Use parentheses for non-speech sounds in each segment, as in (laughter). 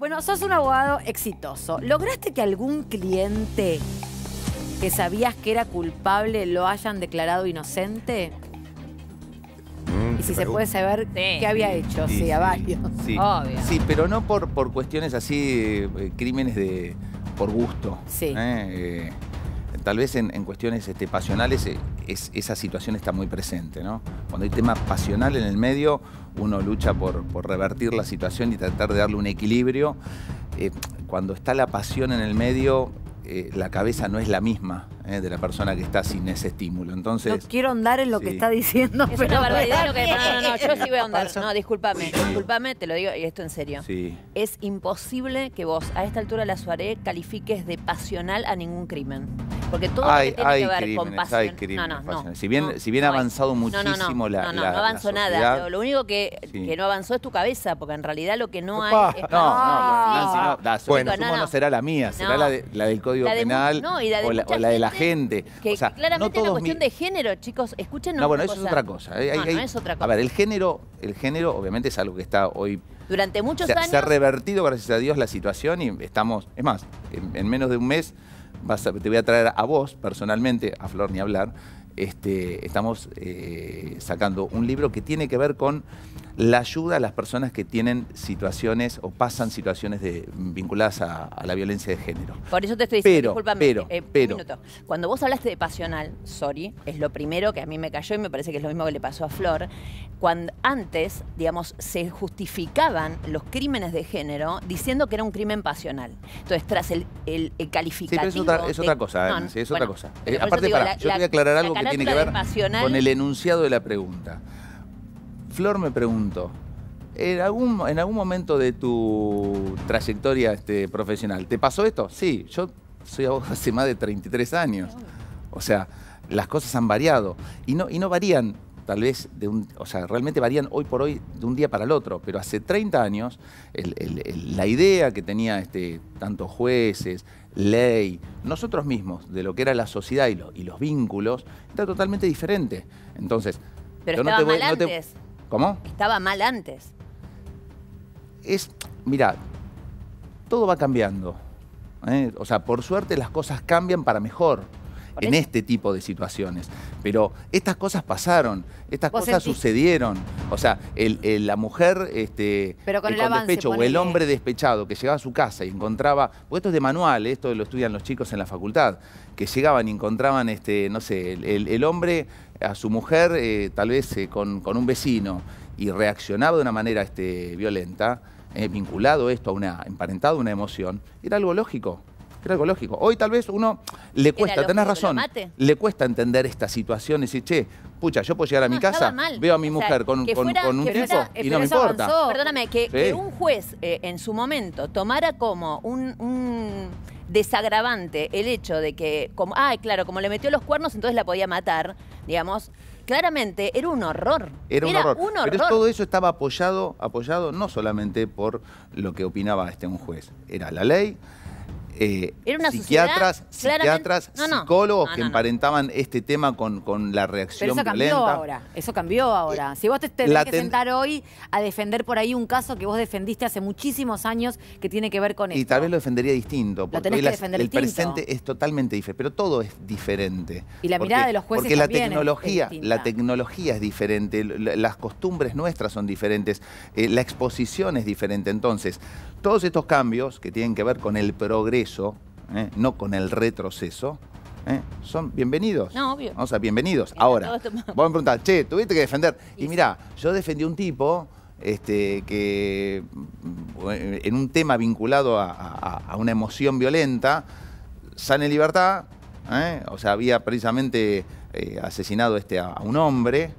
Bueno, sos un abogado exitoso. ¿Lograste que algún cliente que sabías que era culpable lo hayan declarado inocente? Mm, y si se puede saber qué había hecho, sí, a varios. Sí. pero no por, por cuestiones así, eh, crímenes de por gusto. Sí. ¿eh? Eh, tal vez en, cuestiones este, pasionales eh, esa situación está muy presente. ¿no? Cuando hay tema pasional en el medio, uno lucha por, revertir la situación y tratar de darle un equilibrio. Eh, cuando está la pasión en el medio, eh, la cabeza no es la misma de la persona que está sin ese estímulo. Entonces, no quiero andar en lo que está diciendo. Es una barbaridad lo que. No, no, no, yo sí voy a andar. No, discúlpame, discúlpame, te lo digo, y esto en serio. Es imposible que vos, a esta altura la soirée, califiques de pasional a ningún crimen. Porque todo hay, lo que tiene que ver con pasión. no, no, no, si bien, si bien ha avanzado muchísimo la. No, no, la, no avanzó nada. Lo, único que, que, no avanzó es tu cabeza, porque en realidad lo que no hay. Es... No, no, ah, no, bueno, no, será la mía, será la, de, la, del Código Penal o, la, de la gente. o sea, claramente es una cuestión de género, chicos. escuchen No, bueno, eso es otra cosa. A ver, el género, el género obviamente es algo que está hoy durante muchos años. Se ha revertido, gracias a Dios, la situación y estamos, es más, en menos de un mes te voy a traer a vos personalmente, a Flor ni hablar, este, estamos eh, sacando un libro que tiene que ver con la ayuda a las personas que tienen situaciones o pasan situaciones de, vinculadas a, la violencia de género. Por eso te estoy diciendo, pero, pero, eh, Un minuto. Cuando vos hablaste de pasional, sorry, es lo primero que a mí me cayó y me parece que es lo mismo que le pasó a Flor. Cuando antes, digamos, se justificaban los crímenes de género diciendo que era un crimen pasional. Entonces, tras el, el, el calificativo... Sí, pero es otra, cosa, es otra cosa. Eh, eh, aparte, para, yo quería aclarar algo que tiene que ver con el enunciado de la pregunta. Flor me pregunto, ¿en algún, en algún momento de tu trayectoria este, profesional, ¿te pasó esto? Sí, yo soy abogado hace más de 33 años. O sea, las cosas han variado y no, y no varían tal vez de un, o sea, realmente varían hoy por hoy de un día para el otro, pero hace 30 años la idea que tenía este, tantos jueces, ley, nosotros mismos, de lo que era la sociedad y, y los vínculos, está totalmente diferente. Entonces, pero no te no ¿Cómo? Estaba mal antes. Es, mira, todo va cambiando. ¿eh? O sea, por suerte las cosas cambian para mejor en este tipo de situaciones. Pero estas cosas pasaron, estas cosas sucedieron. O sea, el, la mujer este, con, despecho o el hombre despechado que llegaba a su casa y encontraba, porque esto es de manual, esto lo estudian los chicos en la facultad, que llegaban y encontraban, este, no sé, el, hombre a su mujer eh, tal vez eh, con, un vecino y reaccionaba de una manera este, violenta, eh, vinculado esto a una, emparentado a una emoción, era algo lógico. Creo que lógico. Hoy tal vez uno le cuesta, tenés razón, le cuesta entender esta situación y decir, che, pucha, yo puedo llegar a mi casa, veo a mi mujer con, un tipo y no me importa. Perdóname, que, un juez eh, en su momento tomara como un, desagravante el hecho de que, como, ah, claro, como le metió los cuernos, entonces la podía matar, digamos. Claramente era un horror. Era un, horror. un horror. Pero todo eso estaba apoyado, apoyado no solamente por lo que opinaba este un juez, era la ley, eh, psiquiatras, psiquiatras psicólogos que emparentaban este tema con, con la reacción Pero eso cambió ahora, eso cambió ahora. Eh, si vos te tenés que sentar hoy a defender por ahí un caso que vos defendiste hace muchísimos años que tiene que ver con esto. Y tal vez lo defendería distinto, porque el presente es totalmente diferente, pero todo es diferente. Y la mirada de los jueces Porque la tecnología, la tecnología es diferente, las costumbres nuestras son diferentes, eh, la exposición es diferente. Entonces, todos estos cambios que tienen que ver con el progreso, ¿eh? no con el retroceso, ¿eh? son bienvenidos. No, obvio. O sea, bienvenidos. Ahora, vos me preguntás, che, tuviste que defender. Y, mira, mirá, yo defendí a un tipo este, que eh, en un tema vinculado a, una emoción violenta, sale en libertad, o sea, había precisamente asesinado este a, a un hombre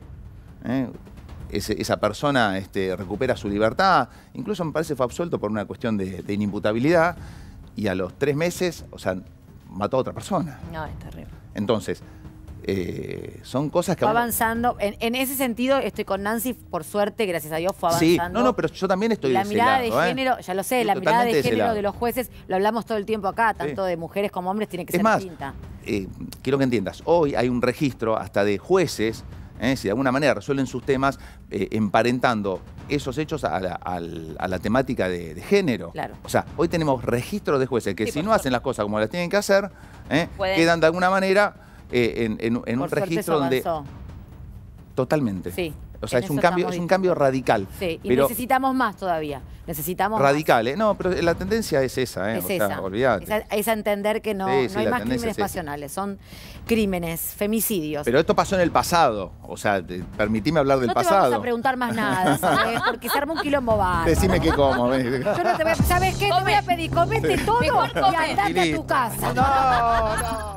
esa persona este, recupera su libertad, incluso me parece fue absuelto por una cuestión de, inimputabilidad, y a los tres meses, o sea, mató a otra persona. No, es terrible. Entonces, eh, son cosas que... Fue avanzando. En, ese sentido, estoy con Nancy, por suerte, gracias a Dios, fue avanzando. Sí, no, no, pero yo también estoy... La mirada de ¿eh? género, ya lo sé, la mirada de género de los jueces, lo hablamos todo el tiempo acá, tanto de mujeres como hombres, tiene que ser más, distinta. Eh, quiero que entiendas, hoy hay un registro hasta de jueces ¿eh? si de alguna manera resuelven sus temas eh, emparentando esos hechos a la, temática de, género. Claro. O sea, hoy tenemos registros de jueces que si no hacen las cosas como las tienen que hacer, ¿eh? quedan de alguna manera en, en un registro donde... Totalmente. Sí. O sea, es un, cambio, es un cambio radical. Sí, y necesitamos más todavía. Necesitamos Radical, ¿eh? No, pero la tendencia es esa, ¿eh? Es esa. Sea, olvidate. es entender que no, no hay más crímenes pasionales, son crímenes, femicidios. Pero esto pasó en el pasado. O sea, te, hablar del pasado. No te vamos a preguntar más nada, (laughs) ¿sabes? Porque se arma un quilombo va. Decime qué como. te voy a... ¿Sabes qué? Te voy a pedir, comete todo y andate a tu casa. No, no.